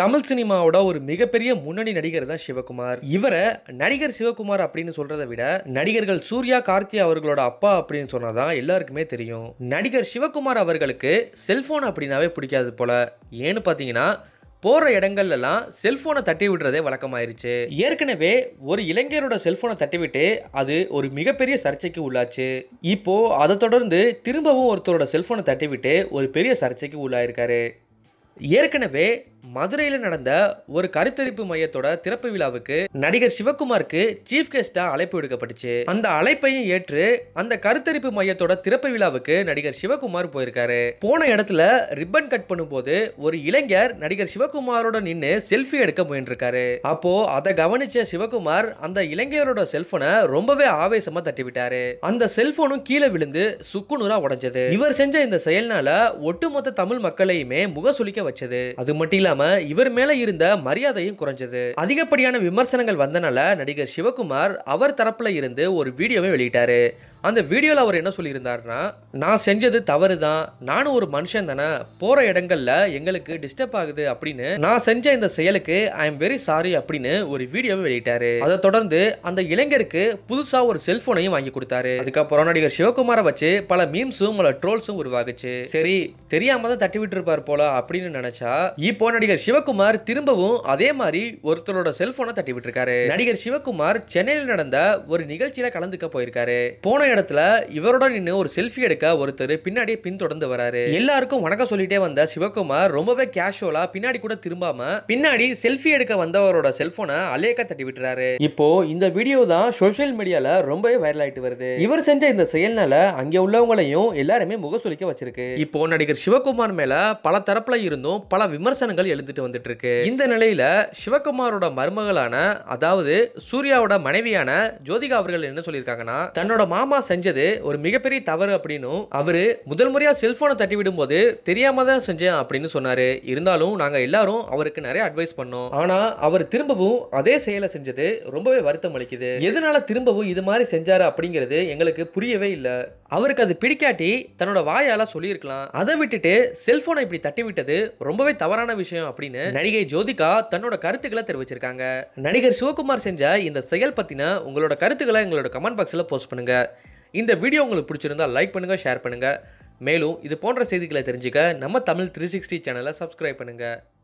தமிழ் சினிமாவோட ஒரு மிகப்பெரிய முன்னணி நடிகர் தான் சிவகுமார் இவரை நடிகர் சிவகுமார் அப்படின்னு சொல்றதை விட நடிகர்கள் சூர்யா கார்த்தி அவர்களோட அப்பா அப்படின்னு சொன்னாதான் எல்லாருக்குமே தெரியும் நடிகர் சிவகுமார் அவர்களுக்கு செல்போன் அப்படின்னாவே பிடிக்காது போல ஏன்னு பார்த்தீங்கன்னா போகிற இடங்கள்லாம் செல்ஃபோனை தட்டி விடுறதே வழக்கமாயிருச்சு ஏற்கனவே ஒரு இளைஞரோட செல்ஃபோனை தட்டிவிட்டு அது ஒரு மிகப்பெரிய சர்ச்சைக்கு உள்ளாச்சு இப்போ அதை தொடர்ந்து திரும்பவும் ஒருத்தரோட செல்ஃபோனை தட்டிவிட்டு ஒரு பெரிய சர்ச்சைக்கு உள்ளாயிருக்காரு ஏற்கனவே மதுரையில் நடந்த ஒரு கருத்தரிப்பு மையத்தோட திறப்பு விழாவுக்கு நடிகர் சிவகுமாருக்கு சீஃப் கெஸ்டா அழைப்பு விடுக்கப்பட்டுச்சு அந்த அழைப்பையும் ஏற்று அந்த கருத்தரிப்பு மையத்தோட திறப்பு விழாவுக்கு நடிகர் சிவகுமார் போயிருக்காரு போன இடத்துல ரிப்பன் கட் பண்ணும்போது ஒரு இளைஞர் நடிகர் சிவகுமாரோட நின்று செல்ஃபி எடுக்க முயன்றிருக்காரு அப்போ அதை கவனிச்ச சிவகுமார் அந்த இளைஞரோட செல்போனை ரொம்பவே ஆவேசமா தட்டிவிட்டாரு அந்த செல்போனும் கீழே விழுந்து சுக்குநூறா உடஞ்சது இவர் செஞ்ச இந்த செயல்னால ஒட்டுமொத்த தமிழ் மக்களையுமே முகசுலிக்க வச்சது அது மட்டும் இல்லாம இவர் மேல இருந்த மரியாதையும் குறைஞ்சது அதிகப்படியான விமர்சனங்கள் வந்தனால நடிகர் சிவகுமார் அவர் தரப்புல இருந்து ஒரு வீடியோவை வெளியிட்டாரு அந்த வீடியோவில் அவர் என்ன சொல்லியிருந்தாருன்னா நான் செஞ்சது தவறு தான் நானும் ஒரு மனுஷன் தானே போகிற இடங்களில் எங்களுக்கு டிஸ்டர்ப் ஆகுது அப்படின்னு நான் செஞ்ச இந்த செயலுக்கு ஐ எம் வெரி சாரி அப்படின்னு ஒரு வீடியோவை வெளியிட்டாரு அதை தொடர்ந்து அந்த இளைஞருக்கு புதுசாக ஒரு செல்ஃபோனையும் வாங்கி கொடுத்தாரு அதுக்கப்புறம் நடிகர் சிவகுமாரை வச்சு பல மீம்ஸும் பல ட்ரோல்ஸும் உருவாகுச்சு சரி தெரியாம தான் தட்டி விட்டு இருப்பார் போல அப்படின்னு நினைச்சா இப்போ நடிகர் சிவகுமார் திரும்பவும் அதே மாதிரி ஒருத்தரோட செல்போனை தட்டி விட்டுருக்காரு நடிகர் சிவகுமார் சென்னையில் நடந்த ஒரு நிகழ்ச்சியில கலந்துக்க போயிருக்காரு போன இடத்துல இவரோட நின்று ஒரு செல்ஃபி எடுக்க ஒருத்தர் பின்னாடியே பின்தொடர்ந்து வராரு எல்லாருக்கும் வணக்கம் சொல்லிட்டே வந்த சிவகுமார் ரொம்பவே கேஷுவலா பின்னாடி கூட திரும்பாம பின்னாடி செல்ஃபி எடுக்க வந்தவரோட செல்போனை அலேக்கா தட்டி விட்டுறாரு இப்போ இந்த வீடியோ தான் சோசியல் மீடியால ரொம்பவே வைரல் ஆயிட்டு வருது இவர் செஞ்ச இந்த செயல்னால அங்க உள்ளவங்களையும் எல்லாருமே முகசுலிக்க வச்சிருக்கு இப்போ நடிகர் சிவகுமார் மேல பல தரப்புல இருந்தும் பல விமர்சனங்கள் எழுந்துட்டு வந்துட்டு இருக்கு இந்த நிலையில சிவகுமாரோட மருமகளான அதாவது சூர்யாவோட மனைவியான ஜோதிகா அவர்கள் என்ன சொல்லியிருக்காங்கன்னா தன்னோட மாமா அப்பா செஞ்சது ஒரு மிகப்பெரிய தவறு அப்படின்னும் அவரு முதல் முறையா செல்போனை தட்டி விடும்போது தெரியாம தான் செஞ்சேன் அப்படின்னு சொன்னாரு இருந்தாலும் நாங்க எல்லாரும் அவருக்கு நிறைய அட்வைஸ் பண்ணோம் ஆனா அவர் திரும்பவும் அதே செயலை செஞ்சது ரொம்பவே வருத்தம் அளிக்குது எதனால திரும்பவும் இது மாதிரி செஞ்சாரு அப்படிங்கிறது எங்களுக்கு புரியவே இல்லை அவருக்கு அது பிடிக்காட்டி தன்னோட வாயால சொல்லியிருக்கலாம் அதை விட்டுட்டு செல்போனை இப்படி தட்டி விட்டது ரொம்பவே தவறான விஷயம் அப்படின்னு நடிகை ஜோதிகா தன்னோட கருத்துக்களை தெரிவிச்சிருக்காங்க நடிகர் சிவகுமார் செஞ்ச இந்த செயல் பத்தின உங்களோட கருத்துக்களை எங்களோட கமெண்ட் பாக்ஸ்ல போஸ்ட் பண்ணுங்க இந்த வீடியோ உங்களுக்கு பிடிச்சிருந்தால் லைக் பண்ணுங்கள் ஷேர் பண்ணுங்கள் மேலும் இது போன்ற செய்திகளை தெரிஞ்சுக்க நம்ம தமிழ் த்ரீ சிக்ஸ்டி சேனலை சப்ஸ்கிரைப் பண்ணுங்கள்